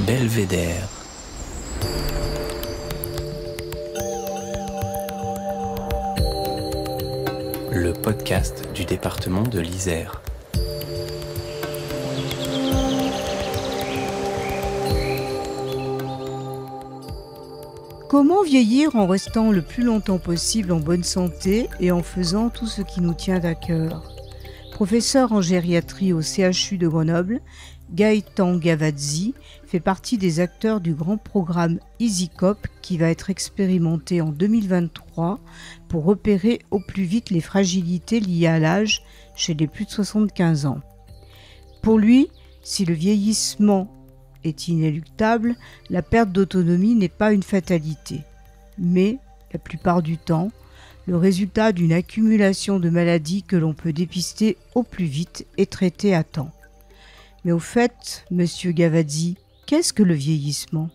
Belvédère. Le podcast du département de l'Isère. Comment vieillir en restant le plus longtemps possible en bonne santé et en faisant tout ce qui nous tient à cœur Professeur en gériatrie au CHU de Grenoble, Gaëtan Gavazzi fait partie des acteurs du grand programme EasyCop qui va être expérimenté en 2023 pour repérer au plus vite les fragilités liées à l'âge chez les plus de 75 ans. Pour lui, si le vieillissement est inéluctable, la perte d'autonomie n'est pas une fatalité. Mais, la plupart du temps, le résultat d'une accumulation de maladies que l'on peut dépister au plus vite et traiter à temps. Mais au fait, monsieur Gavazzi, qu'est-ce que le vieillissement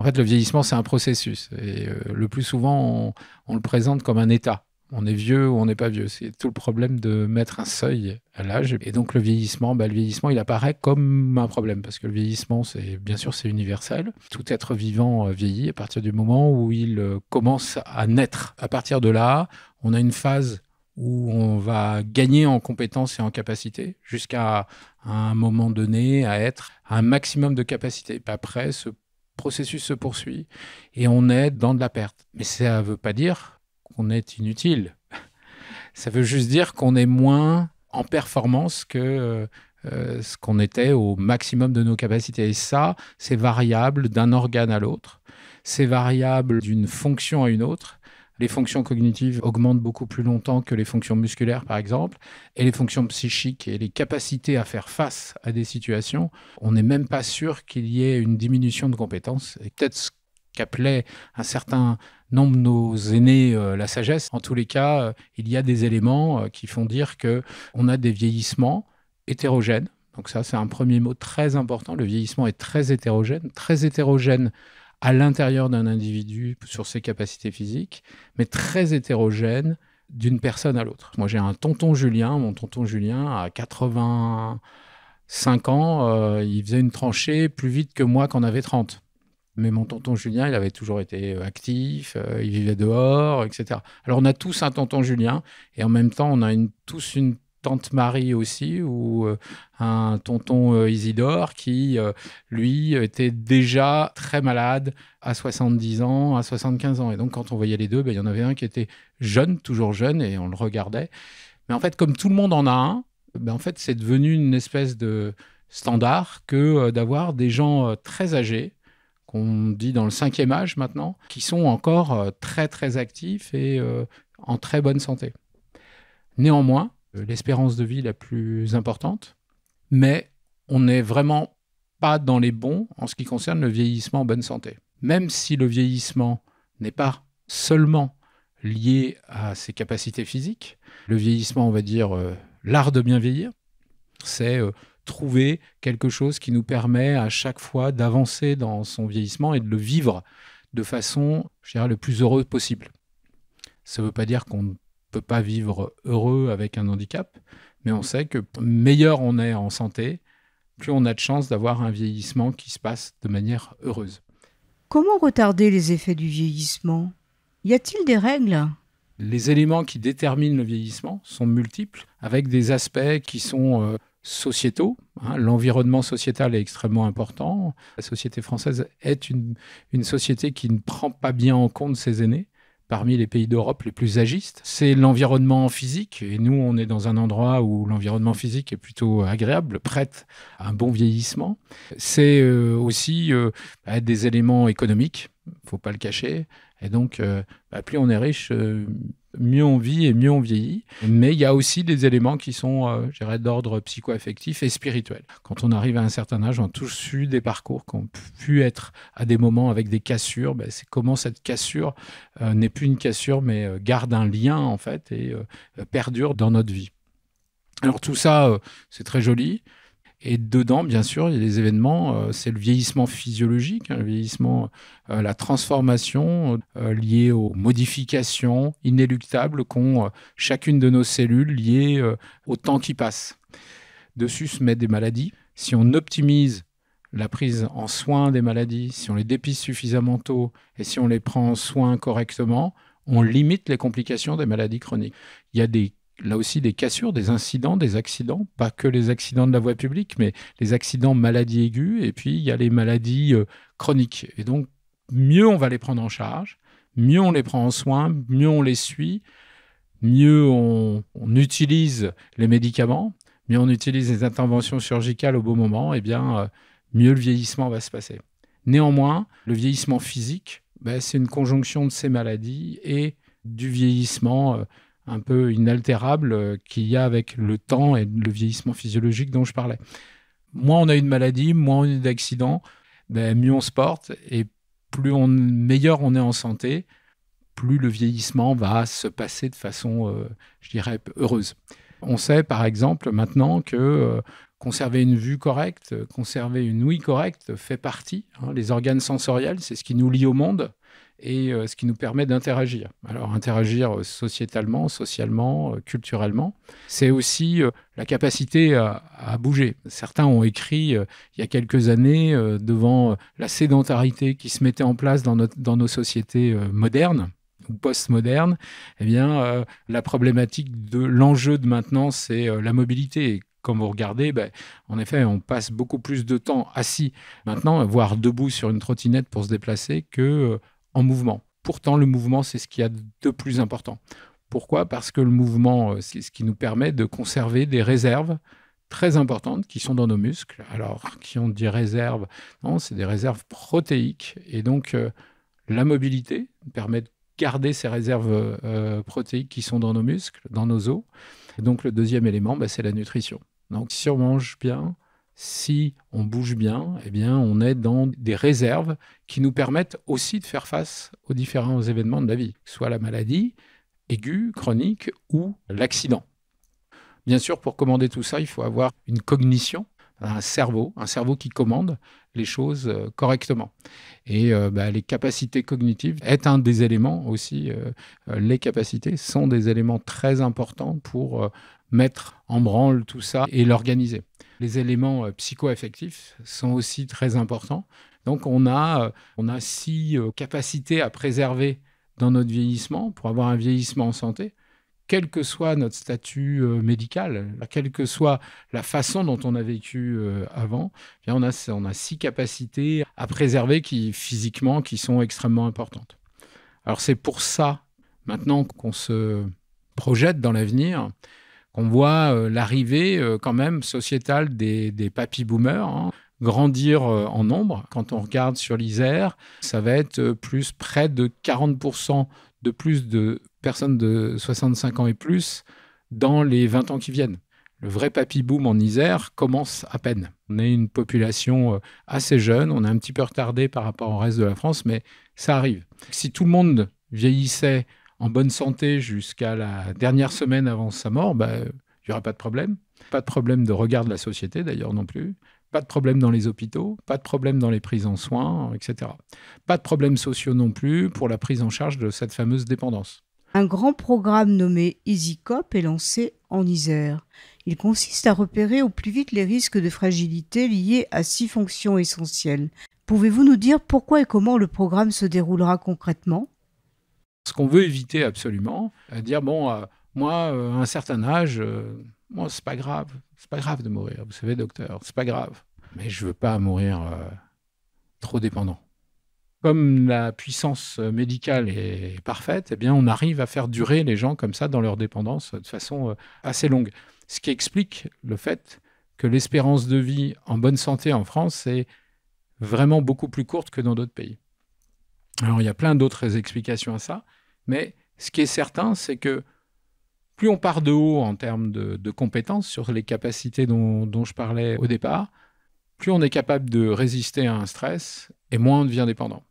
En fait, le vieillissement, c'est un processus. Et euh, le plus souvent, on le présente comme un état on est vieux ou on n'est pas vieux. C'est tout le problème de mettre un seuil à l'âge. Et donc le vieillissement, bah, le vieillissement, il apparaît comme un problème parce que le vieillissement, c'est bien sûr, c'est universel. Tout être vivant euh, vieillit à partir du moment où il euh, commence à naître. À partir de là, on a une phase où on va gagner en compétences et en capacités jusqu'à un moment donné à être à un maximum de capacités. Après, ce processus se poursuit et on est dans de la perte. Mais ça ne veut pas dire qu'on est inutile. Ça veut juste dire qu'on est moins en performance que euh, euh, ce qu'on était au maximum de nos capacités. Et ça, c'est variable d'un organe à l'autre, c'est variable d'une fonction à une autre. Les fonctions cognitives augmentent beaucoup plus longtemps que les fonctions musculaires, par exemple, et les fonctions psychiques et les capacités à faire face à des situations, on n'est même pas sûr qu'il y ait une diminution de compétences. Et peut-être qu'appelait un certain nombre de nos aînés euh, la sagesse. En tous les cas, euh, il y a des éléments euh, qui font dire que on a des vieillissements hétérogènes. Donc ça, c'est un premier mot très important. Le vieillissement est très hétérogène, très hétérogène à l'intérieur d'un individu sur ses capacités physiques, mais très hétérogène d'une personne à l'autre. Moi, j'ai un tonton Julien. Mon tonton Julien à 85 ans, il faisait une tranchée plus vite que moi quand on avait 30. Mais mon tonton Julien, il avait toujours été euh, actif, euh, il vivait dehors, etc. Alors on a tous un tonton Julien, et en même temps, on a tous une tante Marie aussi, ou euh, un tonton Isidore qui, lui, était déjà très malade à 70 ans, à 75 ans. Et donc, quand on voyait les deux, ben, il y en avait un qui était jeune, toujours jeune, et on le regardait. Mais en fait, comme tout le monde en a un, ben, en fait, c'est devenu une espèce de standard que d'avoir des gens très âgés qu'on dit dans le cinquième âge maintenant, qui sont encore euh, très très actifs et euh, en très bonne santé. Néanmoins, euh, l'espérance de vie la plus importante, mais on n'est vraiment pas dans les bons en ce qui concerne le vieillissement en bonne santé. Même si le vieillissement n'est pas seulement lié à ses capacités physiques, le vieillissement, on va dire, l'art de bien vieillir, c'est trouver quelque chose qui nous permet à chaque fois d'avancer dans son vieillissement et de le vivre de façon, je dirais, le plus heureuse possible. Ça ne veut pas dire qu'on ne peut pas vivre heureux avec un handicap, mais on sait que meilleur on est en santé, plus on a de chances d'avoir un vieillissement qui se passe de manière heureuse. Comment retarder les effets du vieillissement Y a-t-il des règles Les éléments qui déterminent le vieillissement sont multiples, avec des aspects qui sont euh, sociétaux. Hein. L'environnement sociétal est extrêmement important. La société française est une, société qui ne prend pas bien en compte ses aînés parmi les pays d'Europe les plus agistes. C'est l'environnement physique, et nous, on est dans un endroit où l'environnement physique est plutôt agréable, prête à un bon vieillissement. C'est euh, aussi euh, bah, des éléments économiques, faut pas le cacher. Et donc, euh, bah, plus on est riche, mieux on vit et mieux on vieillit. Mais il y a aussi des éléments qui sont, euh, d'ordre psycho-affectif et spirituel. Quand on arrive à un certain âge, on a tous eu des parcours qui ont pu être à des moments avec des cassures. Ben, c'est comment cette cassure euh, n'est plus une cassure, mais euh, garde un lien, en fait, et perdure dans notre vie. Alors tout ça, c'est très joli. Et dedans, bien sûr, il y a des événements, euh, c'est le vieillissement physiologique, hein, le vieillissement, euh, la transformation euh, liée aux modifications inéluctables qu'ont chacune de nos cellules liées au temps qui passe. Dessus se mettent des maladies. Si on optimise la prise en soin des maladies, si on les dépiste suffisamment tôt et si on les prend en soin correctement, on limite les complications des maladies chroniques. Il y a des là aussi des cassures, des incidents, des accidents, pas que les accidents de la voie publique, mais les accidents maladies aiguës, et puis il y a les maladies euh, chroniques. Et donc, mieux on va les prendre en charge, mieux on les prend en soin, mieux on les suit, mieux on, utilise les médicaments, mieux on utilise les interventions chirurgicales au bon moment, et eh bien euh, mieux le vieillissement va se passer. Néanmoins, le vieillissement physique, ben, c'est une conjonction de ces maladies et du vieillissement euh, un peu inaltérable euh, qu'il y a avec le temps et le vieillissement physiologique dont je parlais. Moins on a une maladie, moins on a d'accidents, ben, mieux on se porte et plus meilleur on est en santé, plus le vieillissement va se passer de façon, euh, je dirais, heureuse. On sait par exemple maintenant que euh, conserver une vue correcte, conserver une ouïe correcte fait partie. Hein, les organes sensoriels, c'est ce qui nous lie au monde et euh, ce qui nous permet d'interagir. Alors interagir euh, sociétalement, socialement, euh, culturellement, c'est aussi la capacité à, bouger. Certains ont écrit il y a quelques années devant la sédentarité qui se mettait en place dans, notre, dans nos sociétés modernes ou postmodernes. Eh bien, la problématique de l'enjeu de maintenant, c'est la mobilité. Et comme vous regardez, ben, en effet, on passe beaucoup plus de temps assis maintenant, voire debout sur une trottinette pour se déplacer, que en mouvement. Pourtant, le mouvement, c'est ce qu'il y a de plus important. Pourquoi Parce que le mouvement, euh, c'est ce qui nous permet de conserver des réserves très importantes qui sont dans nos muscles. Alors, qui ont des réserves Non, c'est des réserves protéiques. Et donc, euh, la mobilité permet de garder ces réserves euh, protéiques qui sont dans nos muscles, dans nos os. donc, le deuxième élément, bah, c'est la nutrition. Donc, si on mange bien, si on bouge bien, eh bien, on est dans des réserves qui nous permettent aussi de faire face aux différents événements de la vie, soit la maladie aiguë, chronique ou l'accident. Bien sûr, pour commander tout ça, il faut avoir une cognition, un cerveau, un cerveau qui commande les choses euh, correctement. Et euh, bah, les capacités cognitives est un des éléments aussi. Euh, les capacités sont des éléments très importants pour mettre en branle tout ça et l'organiser les éléments euh, psycho-affectifs sont aussi très importants. Donc on a, euh, on a six euh, capacités à préserver dans notre vieillissement pour avoir un vieillissement en santé, quel que soit notre statut médical, quelle que soit la façon dont on a vécu avant, on, a, on a six capacités à préserver qui physiquement qui sont extrêmement importantes. Alors c'est pour ça maintenant qu'on se projette dans l'avenir on voit euh, l'arrivée euh, quand même sociétale des, des papy-boomers. Hein, grandir euh, en nombre. Quand on regarde sur l'Isère, ça va être plus près de 40% de plus de personnes de 65 ans et plus dans les 20 ans qui viennent. Le vrai papy-boom en Isère commence à peine. On est une population assez jeune, on est un petit peu retardé par rapport au reste de la France, mais ça arrive. Si tout le monde vieillissait en bonne santé jusqu'à la dernière semaine avant sa mort, bah, il n'y aura pas de problème. Pas de problème de regard de la société d'ailleurs non plus. Pas de problème dans les hôpitaux, pas de problème dans les prises en soins, etc. Pas de problème sociaux non plus pour la prise en charge de cette fameuse dépendance. Un grand programme nommé EasyCop est lancé en Isère. Il consiste à repérer au plus vite les risques de fragilité liés à six fonctions essentielles. Pouvez-vous nous dire pourquoi et comment le programme se déroulera concrètement ce qu'on veut éviter absolument, dire bon, euh, moi, euh, à un certain âge, euh, moi, c'est pas grave, c'est pas grave de mourir, vous savez, docteur, c'est pas grave. Mais je veux pas mourir trop dépendant. Comme la puissance médicale est parfaite, eh bien, on arrive à faire durer les gens comme ça dans leur dépendance de façon assez longue. Ce qui explique le fait que l'espérance de vie en bonne santé en France est vraiment beaucoup plus courte que dans d'autres pays. Alors il y a plein d'autres explications à ça, mais ce qui est certain, c'est que plus on part de haut en termes de, compétences sur les capacités dont, je parlais au départ, plus on est capable de résister à un stress et moins on devient dépendant.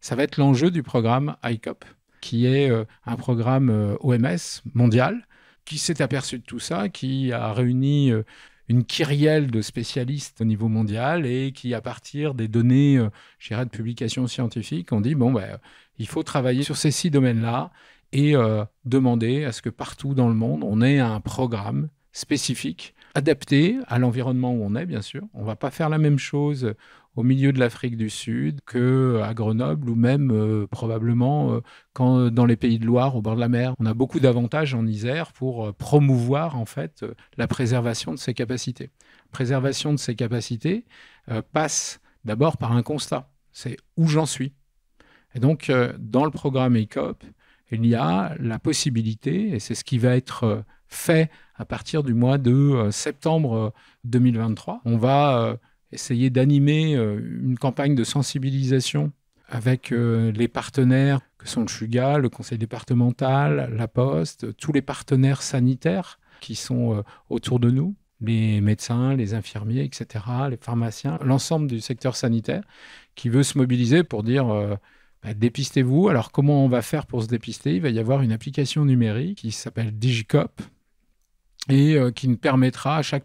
Ça va être l'enjeu du programme ICOP, qui est euh, un programme euh, OMS mondial qui s'est aperçu de tout ça, qui a réuni euh, une kyrielle de spécialistes au niveau mondial et qui, à partir des données, euh, de publications scientifiques, ont dit, bon, ben il faut travailler sur ces six domaines-là et euh, demander à ce que partout dans le monde, on ait un programme spécifique adapté à l'environnement où on est, bien sûr. On ne va pas faire la même chose au milieu de l'Afrique du Sud que euh, à Grenoble ou même euh, probablement euh, quand dans les pays de Loire au bord de la mer. On a beaucoup d'avantages en Isère pour promouvoir en fait la préservation de ces capacités. Préservation de ces capacités passe d'abord par un constat, c'est où j'en suis. Et donc dans le programme ECOP, il y a la possibilité, et c'est ce qui va être fait à partir du mois de septembre 2023, on va essayer d'animer euh, une campagne de sensibilisation avec euh, les partenaires que sont le SUGA, le conseil départemental, la Poste, tous les partenaires sanitaires qui sont euh, autour de nous, les médecins, les infirmiers, etc., les pharmaciens, l'ensemble du secteur sanitaire qui veut se mobiliser pour dire bah, dépistez-vous. Alors comment on va faire pour se dépister Il va y avoir une application numérique qui s'appelle Digicop et qui nous permettra à chaque